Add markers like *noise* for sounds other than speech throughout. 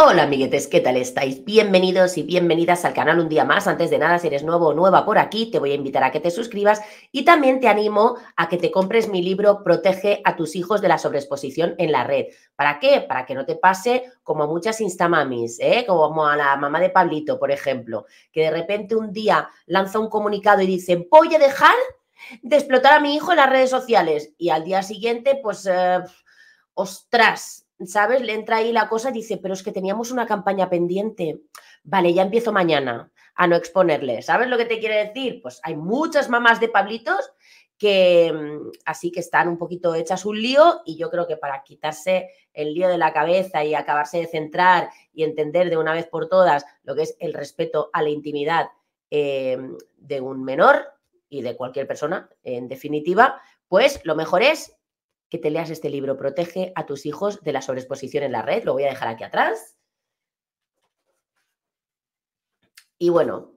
Hola amiguetes, ¿qué tal estáis? Bienvenidos y bienvenidas al canal un día más. Antes de nada, si eres nuevo o nueva por aquí, te voy a invitar a que te suscribas y también te animo a que te compres mi libro Protege a tus hijos de la sobreexposición en la red. ¿Para qué? Para que no te pase como a muchas instamamis, ¿eh? como a la mamá de Pablito, por ejemplo, que de repente un día lanza un comunicado y dice, voy a dejar de explotar a mi hijo en las redes sociales y al día siguiente, pues, eh, ostras, ¿sabes? Le entra ahí la cosa y dice, pero es que teníamos una campaña pendiente. Vale, ya empiezo mañana a no exponerle. ¿Sabes lo que te quiere decir? Pues hay muchas mamás de Pablitos que mm, así que están un poquito hechas un lío y yo creo que para quitarse el lío de la cabeza y acabarse de centrar y entender de una vez por todas lo que es el respeto a la intimidad em, de un menor y de cualquier persona, en definitiva, pues lo mejor es que te leas este libro. Protege a tus hijos de la sobreexposición en la red. Lo voy a dejar aquí atrás. Y bueno,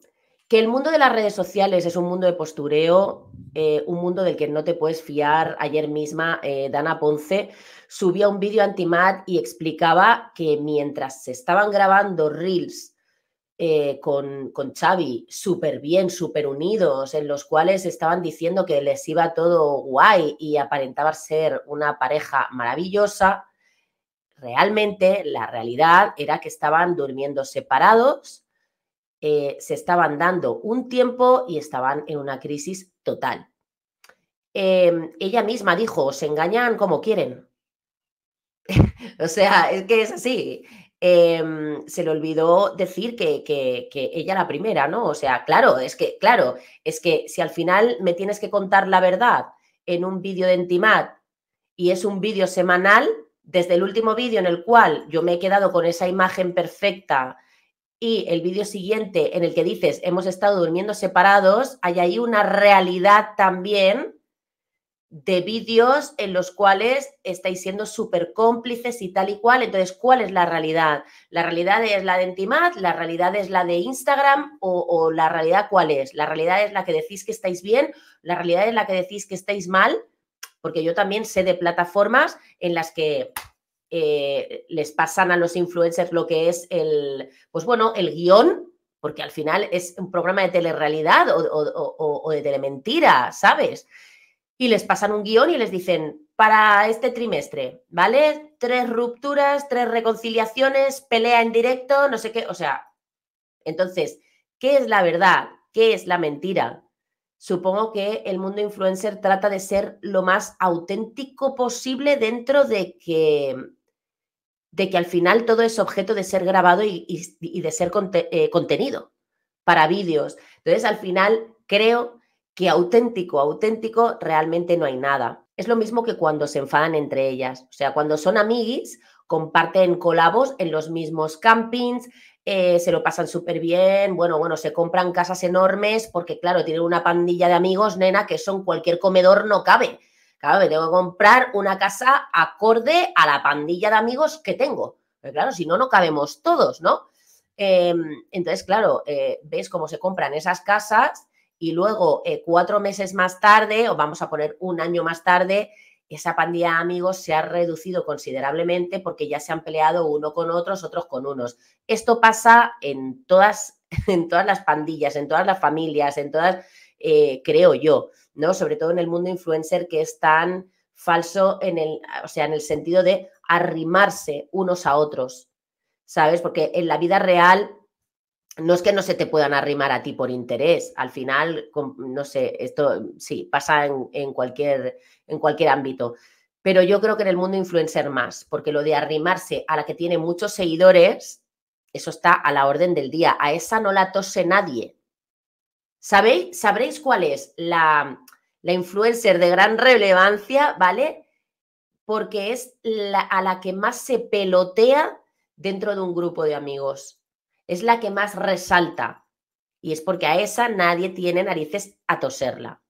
que el mundo de las redes sociales es un mundo de postureo, eh, un mundo del que no te puedes fiar. Ayer misma eh, Dana Ponce subía un vídeo anti y explicaba que mientras se estaban grabando reels eh, con, con, Xavi, súper bien, súper unidos, en los cuales estaban diciendo que les iba todo guay y aparentaba ser una pareja maravillosa. Realmente la realidad era que estaban durmiendo separados, eh, se estaban dando un tiempo y estaban en una crisis total. Em, ella misma dijo, se engañan como quieren. *laughs* o sea, es que es así. Em, se le olvidó decir que, que, que, ella la primera, ¿no? O sea, claro, es que, claro, es que si al final me tienes que contar la verdad en un vídeo de Intimat y es un vídeo semanal, desde el último vídeo en el cual yo me he quedado con esa imagen perfecta y el vídeo siguiente en el que dices hemos estado durmiendo separados, hay ahí una realidad también de vídeos en los cuales estáis siendo súper cómplices y tal y cual. Entonces, ¿cuál es la realidad? ¿La realidad es la de Intimad? ¿La realidad es la de Instagram? ¿O, la realidad cuál es? ¿La realidad es la que decís que estáis bien? ¿La realidad es la que decís que estáis mal? Porque yo también sé de plataformas en las que eh, les pasan a los influencers lo que es el, pues bueno, el guión, porque al final es un programa de telerrealidad o de telementira, ¿sabes? y les pasan un guión y les dicen, para este trimestre, ¿vale? Tres rupturas, tres reconciliaciones, pelea en directo, no sé qué, o sea, entonces, ¿qué es la verdad? ¿Qué es la mentira? Supongo que el mundo influencer trata de ser lo más auténtico posible dentro de que, de que al final todo es objeto de ser grabado y, de ser eh, contenido para vídeos. Entonces, al final, creo que auténtico, auténtico, realmente no hay nada. Es lo mismo que cuando se enfadan entre ellas. O sea, cuando son amiguis, comparten colabos en los mismos campings, eh, se lo pasan súper bien, bueno, bueno, se compran casas enormes porque, claro, tienen una pandilla de amigos, nena, que son cualquier comedor no cabe. Claro, me tengo que comprar una casa acorde a la pandilla de amigos que tengo. Pero claro, si no, no cabemos todos, ¿no? Em, entonces, claro, eh, ves cómo se compran esas casas y luego eh, cuatro meses más tarde, o vamos a poner un año más tarde, esa pandilla de amigos se ha reducido considerablemente porque ya se han peleado uno con otros, otros con unos. Esto pasa en todas, *laughs* en todas las pandillas, en todas las familias, en todas, eh, creo yo, ¿no? Sobre todo en el mundo influencer que es tan falso en el, o sea, en el sentido de arrimarse unos a otros, ¿sabes? Porque en la vida real no es que no se te puedan arrimar a ti por interés, al final, no sé, esto sí, pasa en, cualquier, en cualquier ámbito, pero yo creo que en el mundo influencer más, porque lo de arrimarse a la que tiene muchos seguidores, eso está a la orden del día, a esa no la tose nadie. ¿Sabéis? ¿Sabréis cuál es la, influencer de gran relevancia, ¿vale? Porque es a la que más se pelotea dentro de un grupo de amigos es la que más resalta. Y es porque a esa nadie tiene narices a toserla.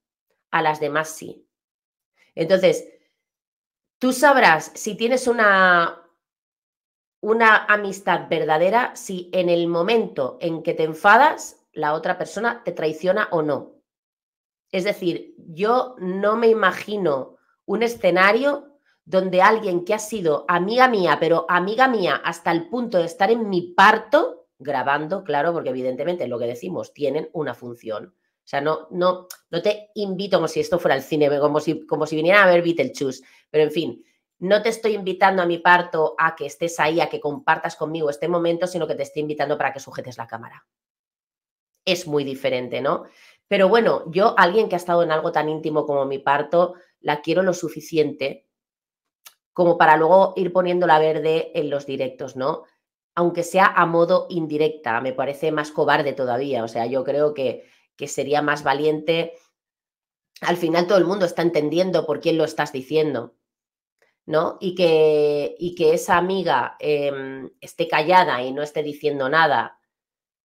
A las demás sí. Entonces, tú sabrás si tienes una, una amistad verdadera, si en el momento en que te enfadas, la otra persona te traiciona o no. Es decir, yo no me imagino un escenario donde alguien que ha sido amiga mía, pero amiga mía hasta el punto de estar en mi parto, grabando, claro, porque evidentemente lo que decimos tienen una función. O sea, no, no, no te invito como si esto fuera el cine, como si, como si vinieran a ver Beetlejuice, pero en fin, no te estoy invitando a mi parto a que estés ahí, a que compartas conmigo este momento, sino que te estoy invitando para que sujetes la cámara. Es muy diferente, ¿no? Pero bueno, yo, alguien que ha estado en algo tan íntimo como mi parto, la quiero lo suficiente como para luego ir poniéndola verde en los directos, ¿no? aunque sea a modo indirecta. Me parece más cobarde todavía. O sea, yo creo que, que sería más valiente. Al final todo el mundo está entendiendo por quién lo estás diciendo. ¿no? Y que, que esa amiga em, esté callada y no esté diciendo nada,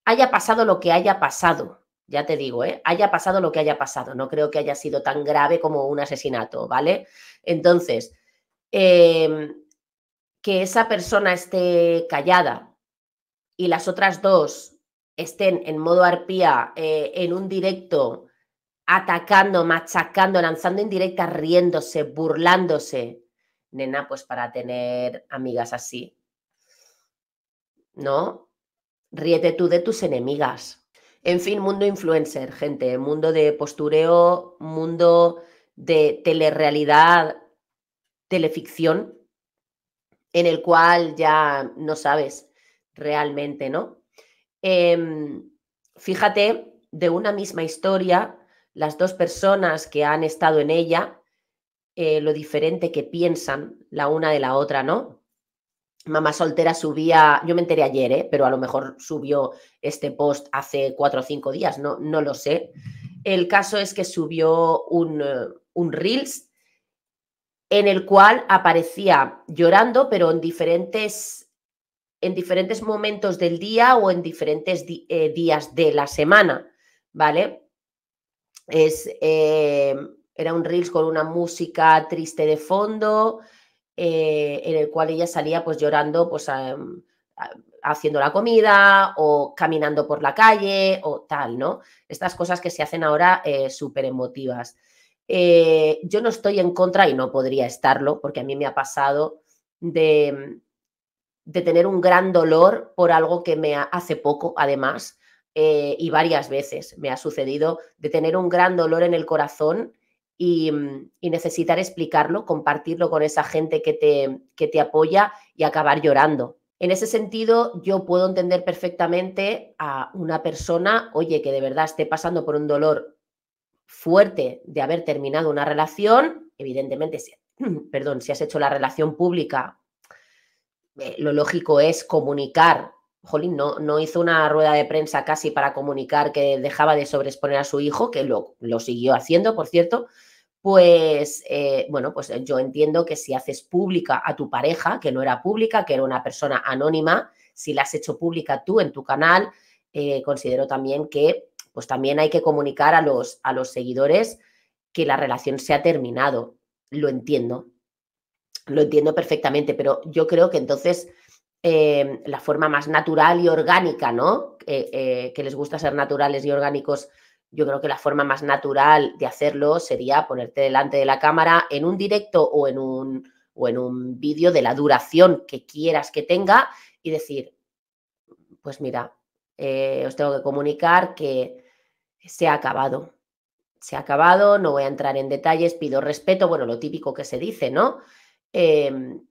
haya pasado lo que haya pasado, ya te digo, ¿eh? haya pasado lo que haya pasado, no creo que haya sido tan grave como un asesinato, ¿vale? Entonces, em, que esa persona esté callada y las otras dos estén en modo arpía, eh, en un directo, atacando, machacando, lanzando indirectas, riéndose, burlándose. Nena, pues para tener amigas así, ¿no? Ríete tú de tus enemigas. En fin, mundo influencer, gente, mundo de postureo, mundo de telerrealidad, teleficción, en el cual ya no sabes realmente, ¿no? Em, fíjate, de una misma historia, las dos personas que han estado en ella, eh, lo diferente que piensan la una de la otra, ¿no? Mamá soltera subía, yo me enteré ayer, ¿eh? pero a lo mejor subió este post hace cuatro o cinco días, no, no lo sé. El caso es que subió un, eh, un Reels en el cual aparecía llorando, pero en diferentes, en diferentes momentos del día o en diferentes eh, días de la semana, ¿vale? Es, eh, era un reels con una música triste de fondo, eh, en el cual ella salía pues llorando, pues haciendo la comida o caminando por la calle o tal, ¿no? Estas cosas que se hacen ahora súper emotivas. Eh, yo no estoy en contra y no podría estarlo, porque a mí me ha pasado de, tener un gran dolor por algo que me hace poco, además, eh, y varias veces me ha sucedido, de tener un gran dolor en el corazón mm, y, necesitar explicarlo, compartirlo con esa gente que te, que te apoya y acabar llorando. En ese sentido, yo puedo entender perfectamente a una persona, oye, que de verdad esté pasando por un dolor fuerte de haber terminado una relación, evidentemente, *clears throat* perdón, si has hecho la relación pública, eh, lo lógico es comunicar. Jolín, no, hizo una rueda de prensa casi para comunicar que dejaba de sobreexponer a su hijo, que lo, lo siguió haciendo, por cierto. Pues, eh, bueno, pues yo entiendo que si haces pública a tu pareja, que no era pública, que era una persona anónima, si la has hecho pública tú en tu canal, eh, considero también que pues también hay que comunicar a los, a los seguidores que la relación se ha terminado. Lo entiendo, lo entiendo perfectamente, pero yo creo que entonces em, la forma más natural y orgánica, ¿no? Eh, que les gusta ser naturales y orgánicos, yo creo que la forma más natural de hacerlo sería ponerte delante de la cámara en un directo o en un, o en un vídeo de la duración que quieras que tenga y decir, pues mira, eh, os tengo que comunicar que se ha acabado. Se ha acabado, no voy a entrar en detalles, pido respeto, bueno, lo típico que se dice, ¿no? Em,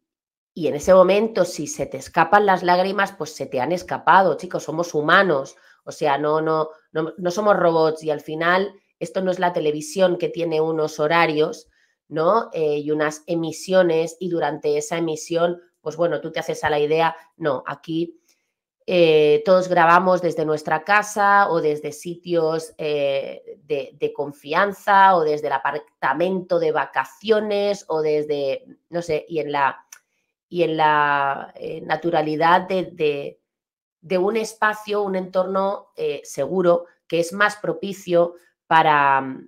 y en ese momento, si se te escapan las lágrimas, pues se te han escapado, chicos, somos humanos, o sea, no, no, no, somos robots y al final esto no es la televisión que tiene unos horarios, ¿no? Eh, y unas emisiones y durante esa emisión, pues bueno, tú te haces a la idea, no, aquí eh, todos grabamos desde nuestra casa o desde sitios eh, de, confianza o desde el apartamento de vacaciones o desde, no sé, y en la, y en la eh, naturalidad de, un espacio, un entorno seguro que es más propicio para, mm,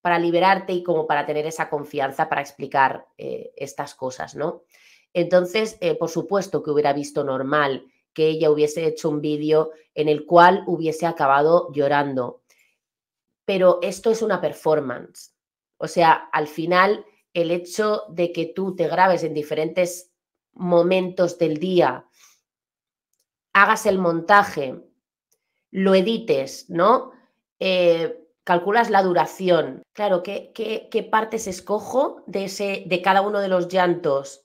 para liberarte y como para tener esa confianza para explicar estas cosas, ¿no? Entonces, por supuesto que hubiera visto normal que ella hubiese hecho un vídeo en el cual hubiese acabado llorando. Pero esto es una performance. O sea, al final, el hecho de que tú te grabes en diferentes momentos del día, hagas el montaje, lo edites, ¿no? Eh, calculas la duración. Claro, ¿qué, qué, qué partes escojo de, ese, de cada uno de los llantos?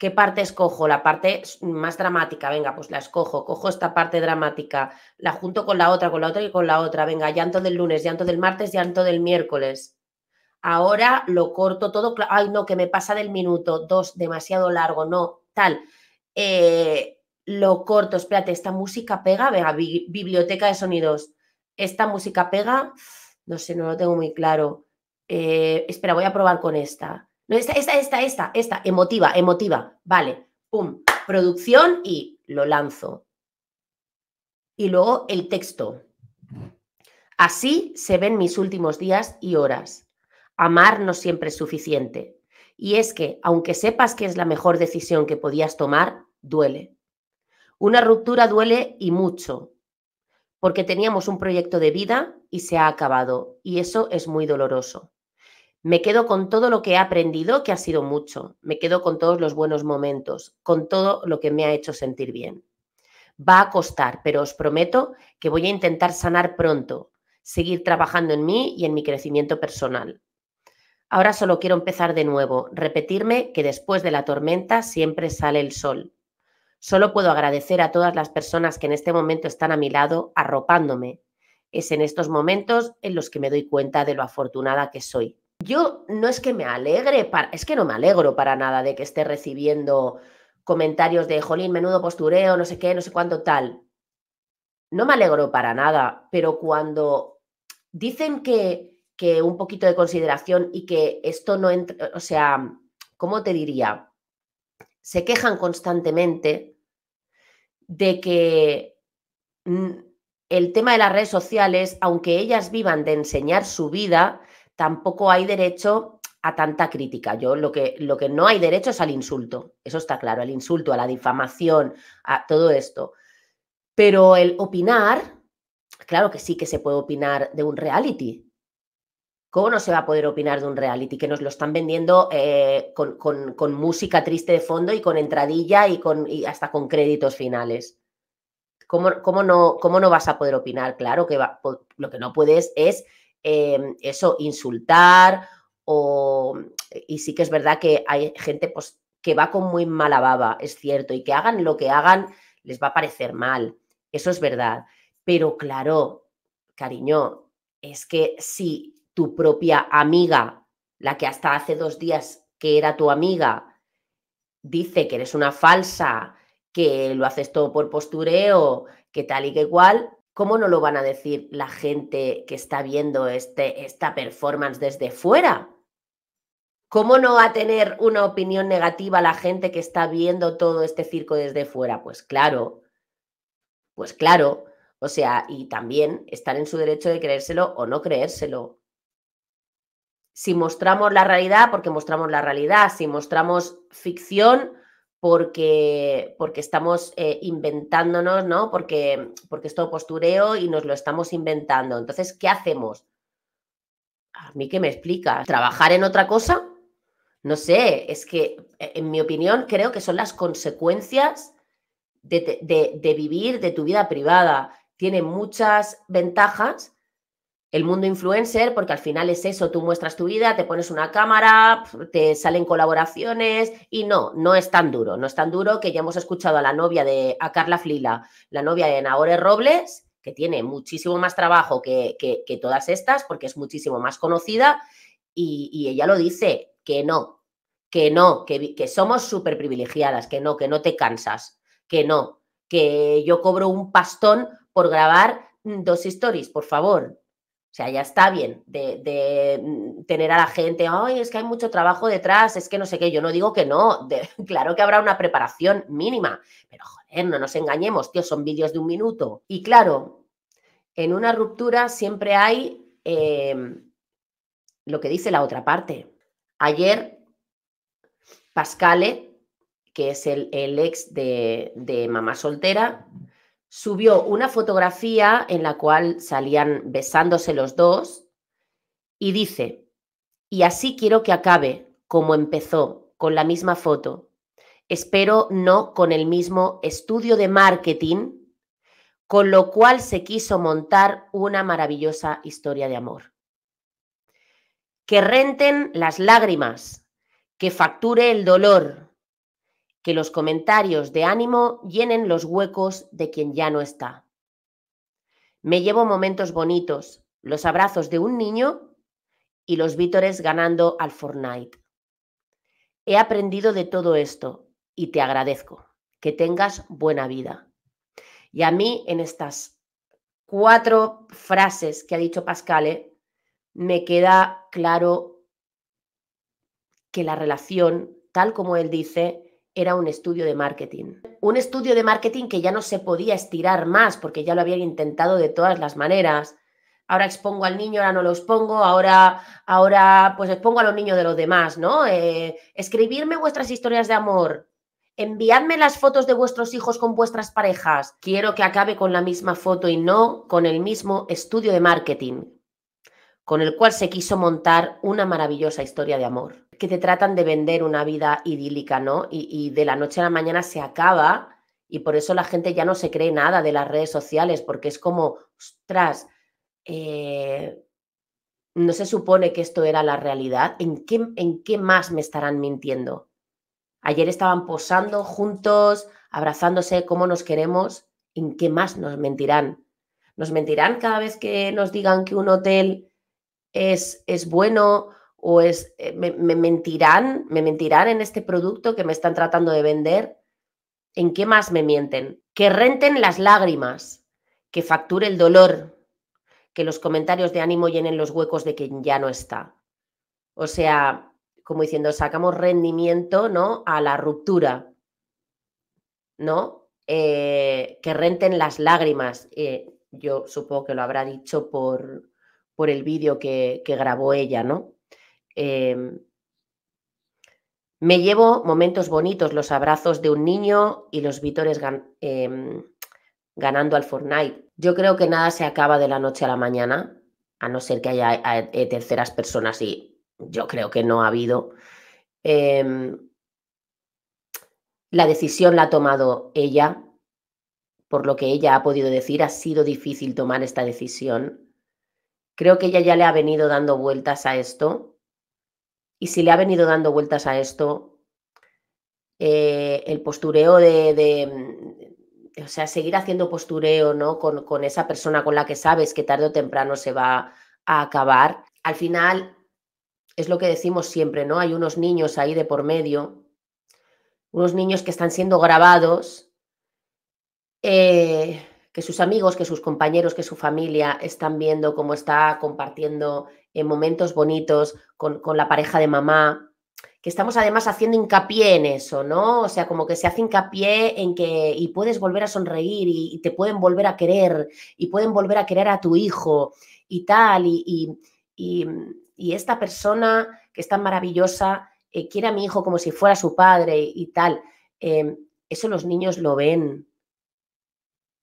¿Qué parte escojo? La parte más dramática, venga, pues la escojo, cojo esta parte dramática, la junto con la otra, con la otra y con la otra, venga, llanto del lunes, llanto del martes, llanto del miércoles. Ahora lo corto todo, ay no, que me pasa del minuto, dos, demasiado largo, no, tal. Eh, lo corto, espérate, esta música pega, venga, biblioteca de sonidos, esta música pega, no sé, no lo tengo muy claro. Eh, espera, voy a probar con esta no, esta, esta, esta, esta, esta, emotiva, emotiva. Vale, pum, producción y lo lanzo. Y luego el texto. Así se ven mis últimos días y horas. Amar no siempre es suficiente. Y es que, aunque sepas que es la mejor decisión que podías tomar, duele. Una ruptura duele y mucho, porque teníamos un proyecto de vida y se ha acabado. Y eso es muy doloroso. Me quedo con todo lo que he aprendido, que ha sido mucho. Me quedo con todos los buenos momentos, con todo lo que me ha hecho sentir bien. Va a costar, pero os prometo que voy a intentar sanar pronto, seguir trabajando en mí y en mi crecimiento personal. Ahora solo quiero empezar de nuevo, repetirme que después de la tormenta siempre sale el sol. Solo puedo agradecer a todas las personas que en este momento están a mi lado arropándome. Es en estos momentos en los que me doy cuenta de lo afortunada que soy yo no es que me alegre, es que no me alegro para nada de que esté recibiendo comentarios de, jolín, menudo postureo, no sé qué, no sé cuánto tal. No me alegro para nada, pero cuando dicen que, que un poquito de consideración y que esto no entra, o sea, ¿cómo te diría? Se quejan constantemente de que el tema de las redes sociales, aunque ellas vivan de enseñar su vida, tampoco hay derecho a tanta crítica. Yo lo que, lo que no hay derecho es al insulto, eso está claro, al insulto, a la difamación, a todo esto. Pero el opinar, claro que sí que se puede opinar de un reality. ¿Cómo no se va a poder opinar de un reality que nos lo están vendiendo eh, con, música triste de fondo y con entradilla y, con, y hasta con créditos finales? ¿Cómo, no, ¿Cómo no vas a poder opinar? Claro que lo que no puedes es Em, eso, insultar o... Y sí que es verdad que hay gente pues, que va con muy mala baba, es cierto, y que hagan lo que hagan les va a parecer mal, eso es verdad. Pero claro, cariño, es que si tu propia amiga, la que hasta hace dos días que era tu amiga, dice que eres una falsa, que lo haces todo por postureo, que tal y que igual ¿cómo no lo van a decir la gente que está viendo este, esta performance desde fuera? ¿Cómo no va a tener una opinión negativa la gente que está viendo todo este circo desde fuera? Pues claro, pues claro. O sea, y también estar en su derecho de creérselo o no creérselo. Si mostramos la realidad, porque mostramos la realidad, si mostramos ficción, porque, estamos eh, inventándonos, ¿no? Porque, porque es todo postureo y nos lo estamos inventando. Entonces, ¿qué hacemos? A mí que me explicas? trabajar en otra cosa, no sé, es que eh, en mi opinión creo que son las consecuencias de vivir de tu vida privada. Tiene muchas ventajas, el mundo influencer, porque al final es eso, tú muestras tu vida, te pones una cámara, te salen colaboraciones y no, no es tan duro, no es tan duro que ya hemos escuchado a la novia de a Carla Flila, la novia de Nahore Robles, que tiene muchísimo más trabajo que, que, todas estas, porque es muchísimo más conocida y, ella lo dice, que no, que no, que, que somos súper privilegiadas, que no, que no te cansas, que no, que yo cobro un pastón por grabar dos stories, por favor, o sea, ya está bien de, mm, tener a la gente, ay, es que hay mucho trabajo detrás, es que no sé qué, yo no digo que no, *laughs* claro que habrá una preparación mínima, pero joder, no nos engañemos, tío, son vídeos de un minuto. Y claro, en una ruptura siempre hay em, lo que dice la otra parte. Ayer, Pascale, que es el, ex de, de mamá soltera, subió una fotografía en la cual salían besándose los dos y dice, y así quiero que acabe como empezó, con la misma foto. Espero no con el mismo estudio de marketing, con lo cual se quiso montar una maravillosa historia de amor. Que renten las lágrimas, que facture el dolor, que los comentarios de ánimo llenen los huecos de quien ya no está. Me llevo momentos bonitos, los abrazos de un niño y los vítores ganando al Fortnite. He aprendido de todo esto y te agradezco. Que tengas buena vida. Y a mí en estas cuatro frases que ha dicho Pascale eh, me queda claro que la relación, tal como él dice, era un estudio de marketing. Un estudio de marketing que ya no se podía estirar más porque ya lo habían intentado de todas las maneras. Ahora expongo al niño, ahora no lo expongo, ahora, ahora pues expongo a los niños de los demás, ¿no? Eh, escribirme vuestras historias de amor, enviadme las fotos de vuestros hijos con vuestras parejas. Quiero que acabe con la misma foto y no con el mismo estudio de marketing, con el cual se quiso montar una maravillosa historia de amor que te tratan de vender una vida idílica, ¿no? Y, de la noche a la mañana se acaba y por eso la gente ya no se cree nada de las redes sociales, porque es como, ostras, eh, no se supone que esto era la realidad. ¿En qué, ¿En qué más me estarán mintiendo? Ayer estaban posando juntos, abrazándose, cómo nos queremos. ¿En qué más nos mentirán? ¿Nos mentirán cada vez que nos digan que un hotel es, es bueno? o es eh, me, mentirán, me mentirán en este producto que me están tratando de vender. ¿En qué más me mienten? Que renten las lágrimas, que facture el dolor, que los comentarios de ánimo llenen los huecos de quien ya no está. O sea, como diciendo, sacamos rendimiento, ¿no? A la ruptura, ¿no? Eh, que renten las lágrimas. Eh, yo supongo que lo habrá dicho por, por el vídeo que, que grabó ella, ¿no? Em, me llevo momentos bonitos, los abrazos de un niño y los vítores em, ganando al Fortnite. Yo creo que nada se acaba de la noche a la mañana, a no ser que haya eh, terceras personas y yo creo que no ha habido. Em, la decisión la ha tomado ella, por lo que ella ha podido decir, ha sido difícil tomar esta decisión. Creo que ella ya le ha venido dando vueltas a esto y si le ha venido dando vueltas a esto, eh, el postureo de, mm, o sea, seguir haciendo postureo, ¿no? Con, esa persona con la que sabes que tarde o temprano se va a acabar. Al final, es lo que decimos siempre, ¿no? Hay unos niños ahí de por medio, unos niños que están siendo grabados, eh, que sus amigos, que sus compañeros, que su familia están viendo cómo está compartiendo en momentos bonitos con, la pareja de mamá, que estamos además haciendo hincapié en eso, ¿no? O sea, como que se hace hincapié en que y puedes volver a sonreír y, te pueden volver a querer y pueden volver a querer a tu hijo y tal, y, y, esta persona que es tan maravillosa eh, quiere a mi hijo como si fuera su padre y tal. Eh, eso los niños lo ven.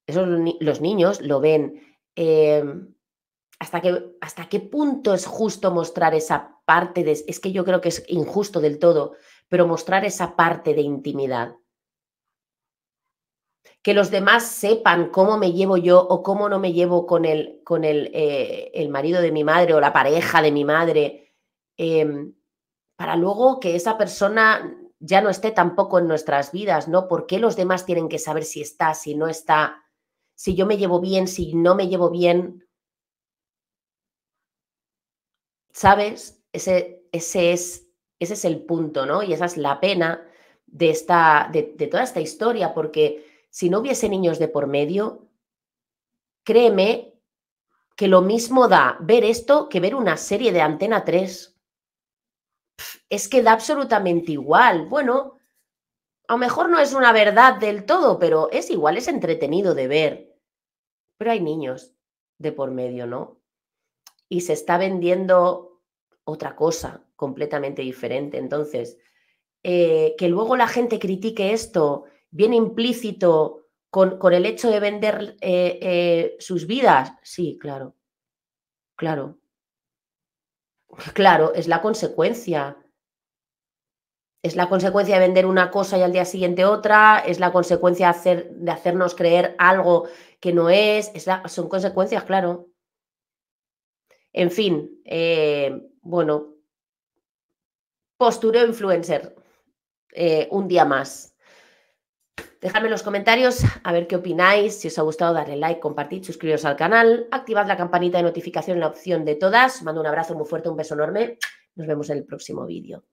Eso los niños lo ven. Eh, hasta qué, hasta qué punto es justo mostrar esa parte de, es que yo creo que es injusto del todo, pero mostrar esa parte de intimidad. Que los demás sepan cómo me llevo yo o cómo no me llevo con el, con el, eh, marido de mi madre o la pareja de mi madre, em, para luego que esa persona ya no esté tampoco en nuestras vidas, ¿no? ¿Por qué los demás tienen que saber si está, si no está, si yo me llevo bien, si no me llevo bien? ¿Sabes? Ese, ese, es, ese es el punto, ¿no? Y esa es la pena de, esta, de, de toda esta historia, porque si no hubiese niños de por medio, créeme que lo mismo da ver esto que ver una serie de Antena 3. Es que da absolutamente igual. Bueno, a lo mejor no es una verdad del todo, pero es igual, es entretenido de ver. Pero hay niños de por medio, ¿no? y se está vendiendo otra cosa completamente diferente. Entonces, eh, que luego la gente critique esto viene implícito con, con el hecho de vender eh, eh, sus vidas. Sí, claro, claro. Claro, es la consecuencia. Es la consecuencia de vender una cosa y al día siguiente otra, es la consecuencia de, de hacernos creer algo que no es, es la, son consecuencias, claro. En fin, eh, bueno, postureo influencer eh, un día más. Dejadme en los comentarios a ver qué opináis, si os ha gustado darle like, compartir, suscribiros al canal, activad la campanita de notificación en la opción de todas. Mando un abrazo muy fuerte, un beso enorme. Nos vemos en el próximo vídeo.